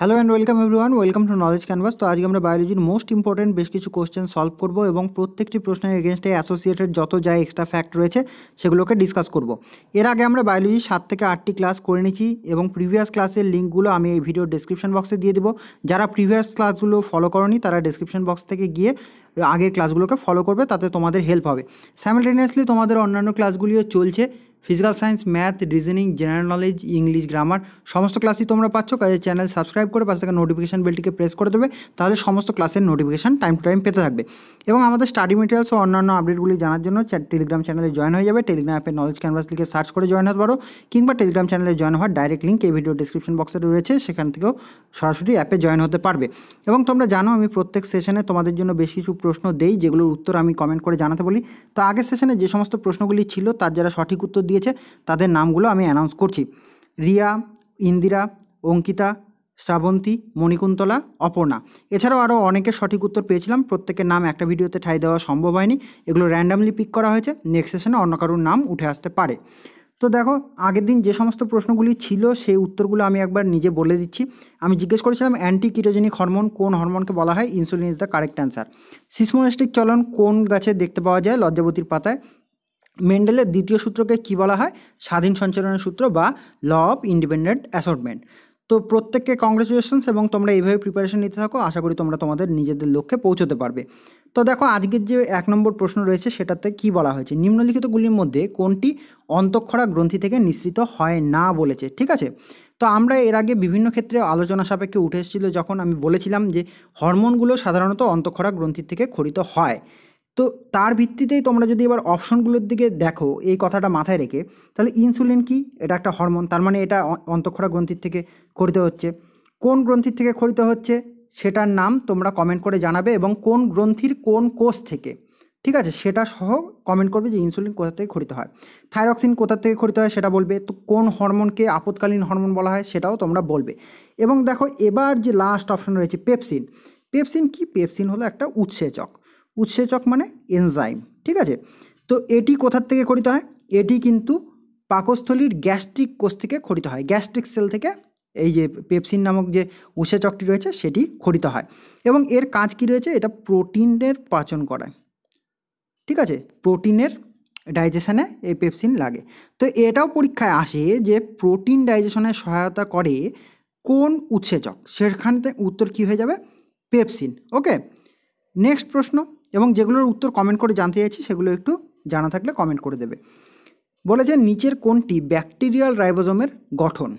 hello and welcome everyone welcome to Knowledge Canvas তো আজকে আমরা বায়োলজির মোস্ট ইম্পর্টেন্ট বেশ কিছু কোশ্চেন সলভ করব এবং প্রত্যেকটি প্রশ্নের এগেনস্টে অ্যাসোসিয়েটেড যত যা এক্সট্রা ফ্যাক্ট রয়েছে সেগুলোকে ডিসকাস করব এর আগে আমরা বায়োলজির সাত থেকে আটটি ক্লাস করে নিয়েছি এবং প্রিভিয়াস ক্লাসের লিঙ্কগুলো আমি এই ভিডিও ডিসক্রিপশন বক্সে দিয়ে দেবো যারা প্রিভিয়াস ক্লাসগুলো ফলো করনি তারা ডিসক্রিপশন বক্স থেকে গিয়ে আগের ক্লাসগুলোকে ফলো করবে তাতে তোমাদের হেল্প হবে স্যামিলটেনিয়াসলি তোমাদের অন্যান্য ক্লাসগুলিও চলছে physical science math reasoning general knowledge English grammar সমস্ত ক্লাসই তোমরা পাচ্ছ কাজের চ্যানেল সাবস্ক্রাইব করে পাশে থাকা নোটিফিকেশান বেলটিকে প্রেস করে দেবে তাহলে সমস্ত ক্লাসের নোটিফিকেশান টাইম টু টাইম পেতে থাকবে এবং আমাদের স্টাডি মেটেরিয়ালস ও অন্যান্য আপডেটগুলি জানার জন্য টেলিগ্রাম চ্যানেলে জয়েন হয়ে যাবে টেলিগ্রাম অ্যাপে নলেজ ক্যানভাস লিখে সার্চ করে জয়েন হতে পারো কিংবা টেলিগ্রাম চ্যানেলে জয়েন হওয়ার ডাইরেক্ট লিঙ্ক এই ভিডিও ডিসক্রিপশন বক্সে রয়েছে সেখান থেকেও সরাসরি অ্যাপে জয়েন হতে পারবে এবং তোমরা জানো আমি প্রত্যেক সেশনে তোমাদের জন্য বেশ কিছু প্রশ্ন দেই যেগুলোর উত্তর আমি কমেন্ট করে জানাতে বলি তো আগের সেশনে যে সমস্ত প্রশ্নগুলি ছিল তার যারা সঠিক উত্তর দিয়েছে তাদের নামগুলো আমি অ্যানাউন্স করছি রিয়া ইন্দিরা অঙ্কিতা শ্রাবন্তী মণিকুন্তলা অপর্ণা এছাড়াও আরও অনেকে সঠিক উত্তর পেয়েছিলাম প্রত্যেকের নাম একটা ভিডিওতে ঠাই দেওয়া সম্ভব হয়নি এগুলো র্যান্ডামলি পিক করা হয়েছে নেক্সট সেশনে অন্য কারোর নাম উঠে আসতে পারে তো দেখো আগের দিন যে সমস্ত প্রশ্নগুলি ছিল সেই উত্তরগুলো আমি একবার নিজে বলে দিচ্ছি আমি জিজ্ঞেস করেছিলাম অ্যান্টি কিটোজেনিক হরমোন কোন হরমোনকে বলা হয় insulin is the correct answer seismonastic চলন কোন গাছে দেখতে পাওয়া যায় লজ্জাবতীর পাতায় মেন্ডেলের দ্বিতীয় সূত্রকে কি বলা হয় স্বাধীন সঞ্চালনের সূত্র বা ল অফ ইন্ডিপেন্ডেন্ট অ্যাসর্টমেন্ট তো প্রত্যেককে কংগ্রেচুলেশনস এবং তোমরা এইভাবে প্রিপারেশন নিতে থাকো আশা করি তোমরা তোমাদের নিজেদের লক্ষ্যে পৌঁছতে পারবে তো দেখো আজকের যে এক নম্বর প্রশ্ন রয়েছে সেটাতে কি বলা হয়েছে নিম্নলিখিতগুলির মধ্যে কোনটি অন্তঃক্ষরা গ্রন্থি থেকে নিঃসৃত হয় না বলেছে ঠিক আছে তো আমরা এর আগে বিভিন্ন ক্ষেত্রে আলোচনা সাপেক্ষে উঠে এসেছিলো যখন আমি বলেছিলাম যে হরমোনগুলো সাধারণত অন্তঃক্ষরা গ্রন্থির থেকে খরিত হয় তো তার ভিত্তিতেই তোমরা যদি এবার অপশনগুলোর দিকে দেখো এই কথাটা মাথায় রেখে তাহলে ইনসুলিন কি এটা একটা হরমোন তার মানে এটা অন্তঃক্ষরা গ্রন্থির থেকে খরিত হচ্ছে কোন গ্রন্থির থেকে খরিত হচ্ছে সেটার নাম তোমরা কমেন্ট করে জানাবে এবং কোন গ্রন্থির কোন কোষ থেকে ঠিক আছে সেটা সহ কমেন্ট করবে যে ইনসুলিন কোথা থেকে খরিত হয় থাইরক্সিন কোথা থেকে খরিত হয় সেটা বলবে তো কোন হরমোনকে আপৎকালীন হরমোন বলা হয় সেটাও তোমরা বলবে এবং দেখো এবার যে লাস্ট অপশন রয়েছে পেপসিন পেপসিন কি পেপসিন হলো একটা উৎসেচক উৎসেচক মানে এনজাইম ঠিক আছে তো এটি কোথার থেকে খরিত হয় এটি কিন্তু পাকস্থলীর গ্যাস্ট্রিক কোষ থেকে খরিত হয় গ্যাস্ট্রিক সেল থেকে এই যে পেপসিন নামক যে উৎসেচকটি রয়েছে সেটি খরিত হয় এবং এর কাজ কি রয়েছে এটা প্রোটিনের পাচন করায় ঠিক আছে প্রোটিনের ডাইজেশনে এই পেপসিন লাগে তো এটাও পরীক্ষায় আসে যে প্রোটিন ডাইজেশনে সহায়তা করে কোন উৎসেচক সেখানতে উত্তর কি হয়ে যাবে পেপসিন ওকে নেক্সট প্রশ্ন এবং যেগুলোর উত্তর কমেন্ট করে জানতে চাইছি সেগুলো একটু জানা থাকলে কমেন্ট করে দেবে বলেছে নিচের কোনটি ব্যাকটেরিয়াল রাইবোজোমের গঠন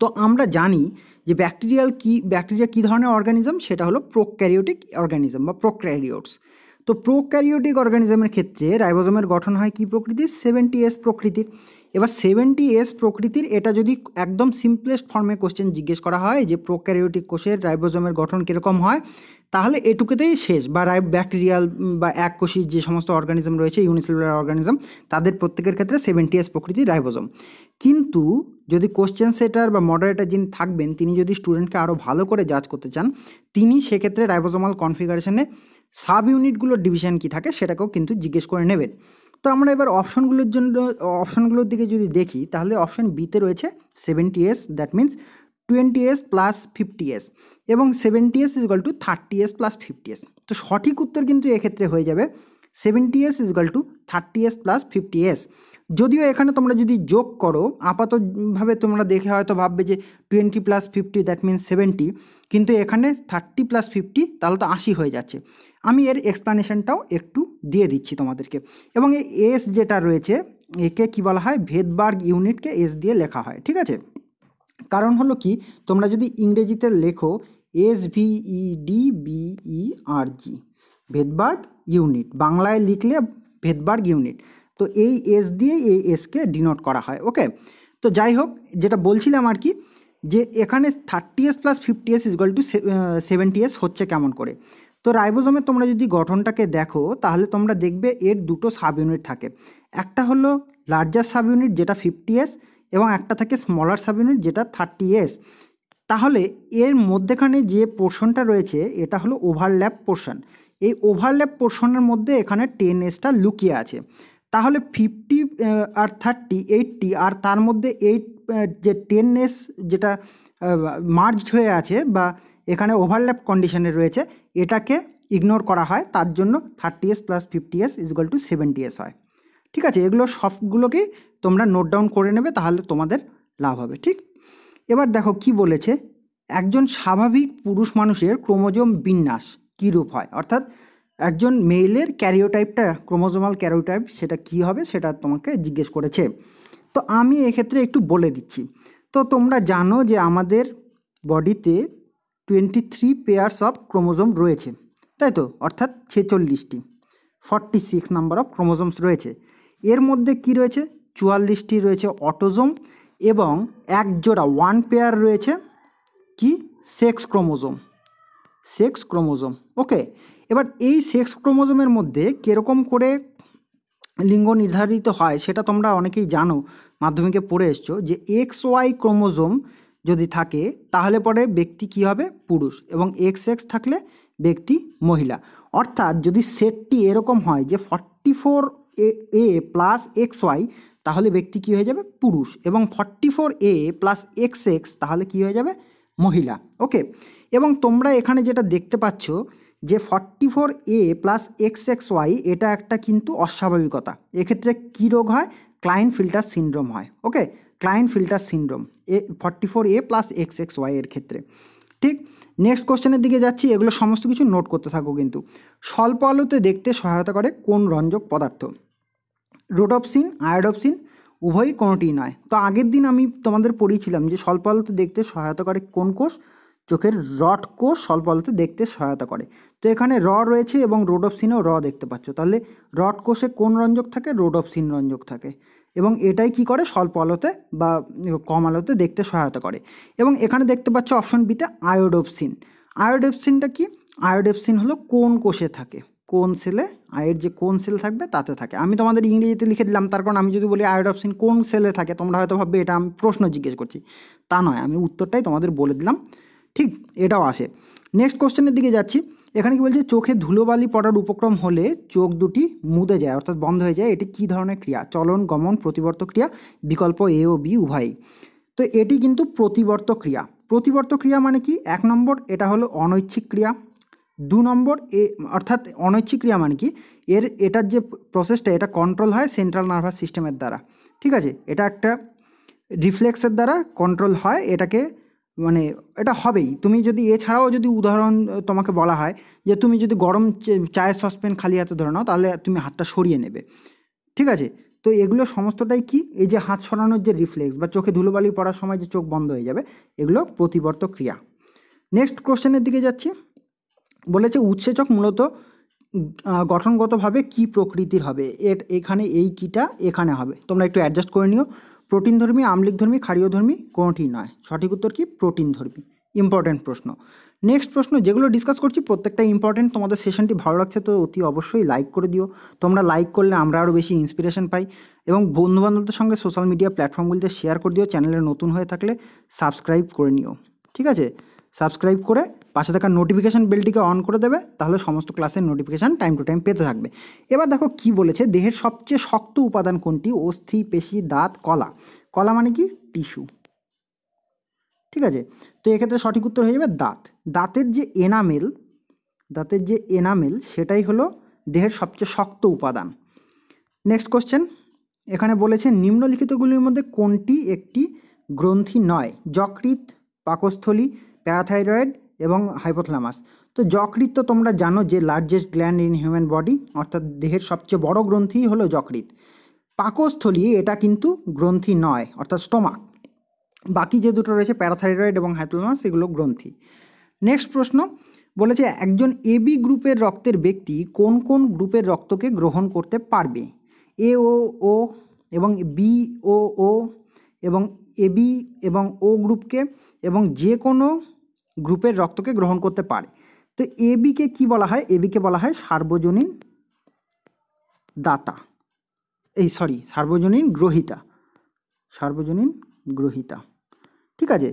তো আমরা জানি যে ব্যাকটেরিয়াল কি ব্যাকটেরিয়া কী ধরনের অর্গানিজম সেটা হলো প্রোক্যারিওটিক অর্গানিজম বা প্রোক্যারিওটস তো প্রোক্যারিওটিক অর্গানিজমের ক্ষেত্রে রাইবোজোমের গঠন হয় কি প্রকৃতির সেভেন্টি এস প্রকৃতির এবার সেভেন্টি এস প্রকৃতির এটা যদি একদম সিম্পলেস্ট ফর্মে কোশ্চেন জিজ্ঞেস করা হয় যে প্রোক্যারিওটিক কোষের রাইবোজোমের গঠন কীরকম হয় তাহলে এটুকুতেই শেষ বা রাই ব্যাকটেরিয়াল বা এক কোষীর যে সমস্ত অর্গানিজম রয়েছে ইউনিসেলুলার অর্গানিজম তাদের প্রত্যেকের ক্ষেত্রে সেভেন্টি এস প্রকৃতির রাইবোজম কিন্তু যদি কোশ্চেন সেটার বা মডারেটার যিনি থাকবেন তিনি যদি স্টুডেন্টকে আরও ভালো করে জাজ করতে চান তিনি সেক্ষেত্রে রাইবোজোমাল কনফিগারেশনে সাব ইউনিটগুলোর ডিভিশন কী থাকে সেটাকেও কিন্তু জিজ্ঞেস করে নেবেন তো আমরা এবার অপশনগুলোর জন্য অপশনগুলোর দিকে যদি দেখি তাহলে অপশন বিতে রয়েছে seventy S that means twenty S plus fifty S এবং seventy S is equal to thirty S plus fifty S তো সঠিক উত্তর কিন্তু এক্ষেত্রে হয়ে যাবে seventy S is equal to thirty S plus fifty S যদিও এখানে তোমরা যদি যোগ করো আপাতভাবে তোমরা দেখে হয়তো ভাববে যে twenty plus fifty that means seventy কিন্তু এখানে থার্টি প্লাস ফিফটি তাহলে তো আশি হয়ে যাচ্ছে আমি এর এক্সপ্লানেশনটাও একটু দিয়ে দিচ্ছি তোমাদেরকে এবং এই এস যেটা রয়েছে একে কি বলা হয় ভেদবার্গ ইউনিটকে এস দিয়ে লেখা হয় ঠিক আছে কারণ হলো কি তোমরা যদি ইংরেজিতে লেখো S V E D B E R G Svedberg unit বাংলায় লিখলে ভেদবার্গ ইউনিট তো এই এস দিয়ে এই এসকে ডিনোট করা হয় ওকে তো যাই হোক যেটা বলছিলাম আর কি যে এখানে thirty S plus fifty S is equal to seventy S হচ্ছে কেমন করে তো রাইবোজোমের তোমরা যদি গঠনটাকে দেখো তাহলে তোমরা দেখবে এর দুটো সাব ইউনিট থাকে একটা হলো লার্জার সাব ইউনিট যেটা ফিফটি এস এবং একটা থাকে স্মলার সাব ইউনিট যেটা থার্টি এস তাহলে এর মধ্যেখানে যে পোর্শনটা রয়েছে এটা হলো ওভারল্যাপ পোর্শন এই ওভারল্যাপ পোর্শনের মধ্যে এখানে টেন এসটা লুকিয়ে আছে তাহলে ফিফটি আর থার্টি এইটটি আর তার মধ্যে এইট যে টেন এস যেটা মার্জড হয়ে আছে বা এখানে ওভারল্যাপ কন্ডিশনে রয়েছে এটাকে ইগনোর করা হয় তার জন্য thirty S plus fifty S is equal to seventy S হয় ঠিক আছে এগুলো সবগুলোকেই তোমরা নোট ডাউন করে নেবে তাহলে তোমাদের লাভ হবে ঠিক এবার দেখো কি বলেছে একজন স্বাভাবিক পুরুষ মানুষের ক্রোমোজোম বিন্যাস কীরূপ হয় অর্থাৎ একজন মেলের ক্যারিওটাইপটা ক্রোমোজোমাল ক্যারিওটাইপ সেটা কি হবে সেটা তোমাকে জিজ্ঞেস করেছে তো আমি এক্ষেত্রে একটু বলে দিচ্ছি তো তোমরা জানো যে আমাদের বডিতে twenty three pairs of chromosome রয়েছে তাই তো অর্থাৎ ছেচল্লিশটি forty six number of chromosomes রয়েছে এর মধ্যে কি রয়েছে চুয়াল্লিশটি রয়েছে অটোজোম এবং এক জোড়া ওয়ান পেয়ার রয়েছে কি sex chromosome sex chromosome okay এবার এই সেক্স ক্রোমোজোমের মধ্যে কীরকম করে লিঙ্গ নির্ধারিত হয় সেটা তোমরা অনেকেই জানো মাধ্যমিকে পড়ে এসছো যে এক্স ওয়াই ক্রোমোজোম যদি থাকে তাহলে পরে ব্যক্তি কি হবে পুরুষ এবং এক্স এক্স থাকলে ব্যক্তি মহিলা অর্থাৎ যদি সেটটি এরকম হয় যে forty four A plus X Y তাহলে ব্যক্তি কি হয়ে যাবে পুরুষ এবং forty four A plus X X তাহলে কি হয়ে যাবে মহিলা ওকে এবং তোমরা এখানে যেটা দেখতে পাচ্ছ যে forty four A plus X X Y এটা একটা কিন্তু অস্বাভাবিকতা এক্ষেত্রে কী রোগ হয় ক্লাইন ফিল্টার সিন্ড্রোম হয় ওকে ক্লায়েন্ট ফিল্টার সিন্ড্রোম এ forty four A plus X X Y এর ক্ষেত্রে ঠিক নেক্সট কোশ্চেনের দিকে যাচ্ছি এগুলো সমস্ত কিছু নোট করতে থাকো কিন্তু স্বল্প আলোতে দেখতে সহায়তা করে কোন রঞ্জক পদার্থ রোডপসিন আয়োডপসিন উভয়ই কোনোটি নয় তো আগের দিন আমি তোমাদের পড়িয়েছিলাম যে স্বল্প আলোতে দেখতে সহায়তা করে কোন কোষ চোখের রড কোষ স্বল্প আলোতে দেখতে সহায়তা করে তো এখানে র রয়েছে এবং রোডপসিনেও র দেখতে পাচ্ছ তাহলে রড কোষে কোন রঞ্জক থাকে রোডপসিন রঞ্জক থাকে এবং এটাই কি করে স্বল্প আলোতে বা কম আলোতে দেখতে সহায়তা করে এবং এখানে দেখতে পাচ্ছ অপশন বিতে আয়োডোপসিন আয়োডোপসিনটা কি আয়োডোপসিন হলো কোন কোষে থাকে কোন সেলে আয়ের যে কোন সেল থাকবে তাতে থাকে আমি তোমাদের ইংরেজিতে লিখে দিলাম তার কারণ আমি যদি বলি আয়োডপসিন কোন সেলে থাকে তোমরা হয়তো ভাববে এটা আমি প্রশ্ন জিজ্ঞেস করছি তা নয় আমি উত্তরটাই তোমাদের বলে দিলাম ঠিক এটাও আসে নেক্সট কোশ্চেনের দিকে যাচ্ছি এখানে কি বলছে চোখে ধুলোবালি পড়ার উপক্রম হলে চোখ দুটি মুদে যায় অর্থাৎ বন্ধ হয়ে যায় এটি কী ধরনের ক্রিয়া চলন গমন প্রতিবর্ত ক্রিয়া বিকল্প এ ও বি উভয়ই তো এটি কিন্তু প্রতিবর্ত ক্রিয়া প্রতিবর্ত ক্রিয়া মানে কি এক নম্বর এটা হলো অনৈচ্ছিক ক্রিয়া দু নম্বর এ অর্থাৎ অনৈচ্ছিক ক্রিয়া মানে কি এর এটার যে প্রসেসটা এটা কন্ট্রোল হয় সেন্ট্রাল নার্ভাস সিস্টেমের দ্বারা ঠিক আছে এটা একটা রিফ্লেক্সের দ্বারা কন্ট্রোল হয় এটাকে মানে এটা হবেই তুমি যদি এছাড়াও যদি উদাহরণ তোমাকে বলা হয় যে তুমি যদি গরম চায়ের সসপ্যান খালি হাতে ধরে নাও তাহলে তুমি হাতটা সরিয়ে নেবে ঠিক আছে তো এগুলো সমস্তটাই কি এই যে হাত সরানোর যে রিফ্লেক্স বা চোখে ধুলোবালি পড়ার সময় যে চোখ বন্ধ হয়ে যাবে এগুলো প্রতিবর্ত ক্রিয়া নেক্সট কোশ্চেনের দিকে যাচ্ছি বলেছে উৎসেচক মূলত গঠনগতভাবে কি প্রকৃতির হবে এর এখানে এই কিটা এখানে হবে তোমরা একটু অ্যাডজাস্ট করে নিও প্রোটিন ধর্মী আমলিক ধর্মী ক্ষারীয় ধর্মী কোনোটি নয় সঠিক উত্তর কি প্রোটিন ধর্মী ইম্পর্ট্যান্ট প্রশ্ন নেক্সট প্রশ্ন যেগুলো ডিসকাস করছি প্রত্যেকটা ইম্পর্ট্যান্ট তোমাদের সেশনটি ভালো লাগছে তো অতি অবশ্যই লাইক করে দিও তোমরা লাইক করলে আমরা আরও বেশি ইন্সপিরেশন পাই এবং বন্ধুবান্ধবদের সঙ্গে সোশ্যাল মিডিয়া প্ল্যাটফর্মগুলিতে শেয়ার করে দিও চ্যানেলে নতুন হয়ে থাকলে সাবস্ক্রাইব করে নিও ঠিক আছে সাবস্ক্রাইব করে পাশে থাকা নোটিফিকেশান বেলটিকে অন করে দেবে তাহলে সমস্ত ক্লাসের নোটিফিকেশান টাইম টু টাইম পেতে থাকবে এবার দেখো কি বলেছে দেহের সবচেয়ে শক্ত উপাদান কোনটি অস্থি পেশি দাঁত কলা কলা মানে কি টিস্যু ঠিক আছে তো এক্ষেত্রে সঠিক উত্তর হয়ে যাবে দাঁত দাঁতের যে এনামেল দাঁতের যে এনামেল সেটাই হলো দেহের সবচেয়ে শক্ত উপাদান নেক্সট কোশ্চেন এখানে বলেছে নিম্নলিখিতগুলির মধ্যে কোনটি একটি গ্রন্থি নয় যকৃত পাকস্থলী প্যারাথাইরয়েড এবং হাইপোথ্যালামাস তো যকৃৎ তো তোমরা জানো যে largest gland in human body অর্থাৎ দেহের সবচেয়ে বড় গ্রন্থি হলো যকৃৎ পাকস্থলী এটা কিন্তু গ্রন্থি নয় অর্থাৎ স্টোমাক বাকি যে দুটো রয়েছে প্যারাথাইরয়েড এবং হাইপোথ্যালামাস সেগুলো গ্রন্থি নেক্সট প্রশ্ন বলেছে একজন এবি গ্রুপের রক্তের ব্যক্তি কোন কোন গ্রুপের রক্তকে গ্রহণ করতে পারবে এ ও ও এবং বি ও ও এবং এবি এবং ও গ্রুপকে এবং যে কোনো গ্রুপের রক্তকে গ্রহণ করতে পারে তো এবিকে কি বলা হয় এবিকে বলা হয় সার্বজনীন দাতা এই সরি সার্বজনীন গ্রহিতা সার্বজনীন গ্রহিতা ঠিক আছে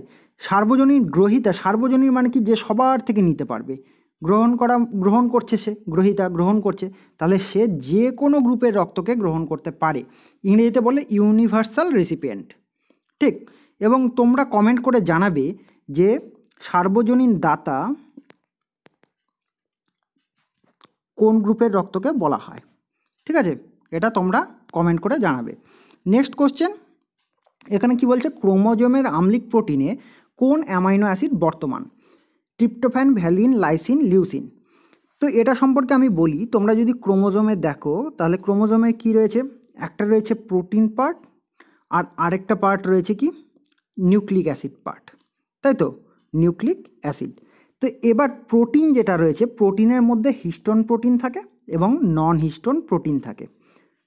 সার্বজনীন গ্রহিতা সার্বজনীন মানে কি যে সবার থেকে নিতে পারবে গ্রহণ করা গ্রহণ করছে সে গ্রহিতা গ্রহণ করছে তাহলে সে যে কোনো গ্রুপের রক্তকে গ্রহণ করতে পারে ইংরেজিতে বলে ইউনিভার্সাল রেসিপিয়েন্ট ঠিক এবং তোমরা কমেন্ট করে জানাবে যে সার্বজনীন দাতা কোন গ্রুপের রক্তকে বলা হয় ঠিক আছে এটা তোমরা কমেন্ট করে জানাবে নেক্সট কোশ্চেন এখানে কি বলছে ক্রোমোজোমের আম্লিক প্রোটিনে কোন অ্যামাইনো অ্যাসিড বর্তমান ট্রিপ্টোফ্যান ভ্যালিন লাইসিন লিউসিন তো এটা সম্পর্কে আমি বলি তোমরা যদি ক্রোমোজোমে দেখো তাহলে ক্রোমোজোমে কি রয়েছে একটা রয়েছে প্রোটিন পার্ট আর আরেকটা পার্ট রয়েছে কি নিউক্লিক অ্যাসিড পার্ট তাই তো নিউক্লিক অ্যাসিড তো এবার প্রোটিন যেটা রয়েছে প্রোটিনের মধ্যে হিস্টোন প্রোটিন থাকে এবং নন হিস্টোন প্রোটিন থাকে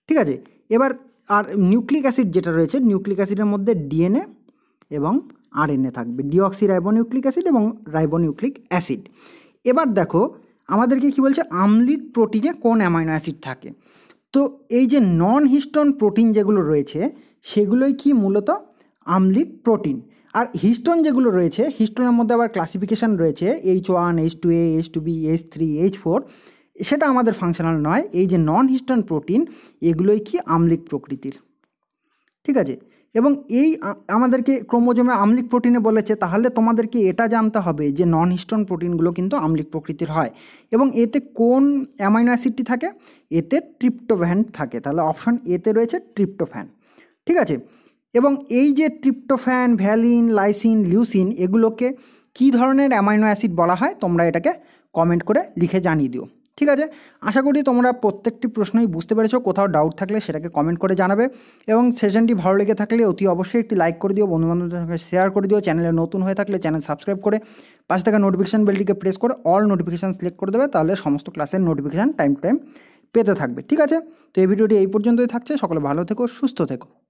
ঠিক আছে এবার আর নিউক্লিক অ্যাসিড যেটা রয়েছে নিউক্লিক অ্যাসিডের মধ্যে ডিএনএ এবং আরএনএ থাকবে ডিঅক্সি রাইবোনিউক্লিক অ্যাসিড এবং রাইবোনিউক্লিক অ্যাসিড এবার দেখো আমাদেরকে কি বলছে আমলিক প্রোটিনে কোন অ্যামাইনো অ্যাসিড থাকে তো এই যে নন হিস্টন প্রোটিন যেগুলো রয়েছে সেগুলোই কি মূলত আমলিক প্রোটিন আর হিস্টন যেগুলো রয়েছে হিস্টনের মধ্যে আবার ক্লাসিফিকেশান রয়েছে H one H two A H two B H three H four সেটা আমাদের ফাংশনাল নয় এই যে নন হিস্টন প্রোটিন এগুলোই কি আমলিক প্রকৃতির ঠিক আছে এবং এই আমাদেরকে ক্রোমোজোমে আমলিক প্রোটিনে বলেছে তাহলে তোমাদেরকে এটা জানতে হবে যে নন হিস্টন প্রোটিনগুলো কিন্তু আমলিক প্রকৃতির হয় এবং এতে কোন অ্যামাইনো অ্যাসিডটি থাকে এতে ট্রিপ্টোভ্যান থাকে তাহলে অপশন এতে রয়েছে ট্রিপ্টোভ্যান ঠিক আছে এবং এই যে ট্রিপ্টোফ্যান ভ্যালিন লাইসিন লিউসিন এগুলোকে কি ধরনের অ্যামাইনো অ্যাসিড বলা হয় তোমরা এটাকে কমেন্ট করে লিখে জানিয়ে দিও ঠিক আছে আশা করি তোমরা প্রত্যেকটি প্রশ্নই বুঝতে পেরেছো কোথাও ডাউট থাকলে সেটাকে কমেন্ট করে জানাবে এবং সেশনটি ভালো লেগে থাকলে অতি অবশ্যই একটি লাইক করে দিও বন্ধুবান্ধবদের সঙ্গে শেয়ার করে দিও চ্যানেলে নতুন হয়ে থাকলে চ্যানেল সাবস্ক্রাইব করে পাশে থাকা নোটিফিকেশান বেলটিকে প্রেস করে অল নোটিফিকেশান সিলেক্ট করে দেবে তাহলে সমস্ত ক্লাসের নোটিফিকেশান টাইম টু টাইম পেতে থাকবে ঠিক আছে তো এই ভিডিওটি এই পর্যন্তই থাকছে সকলে ভালো থেকো সুস্থ থেকো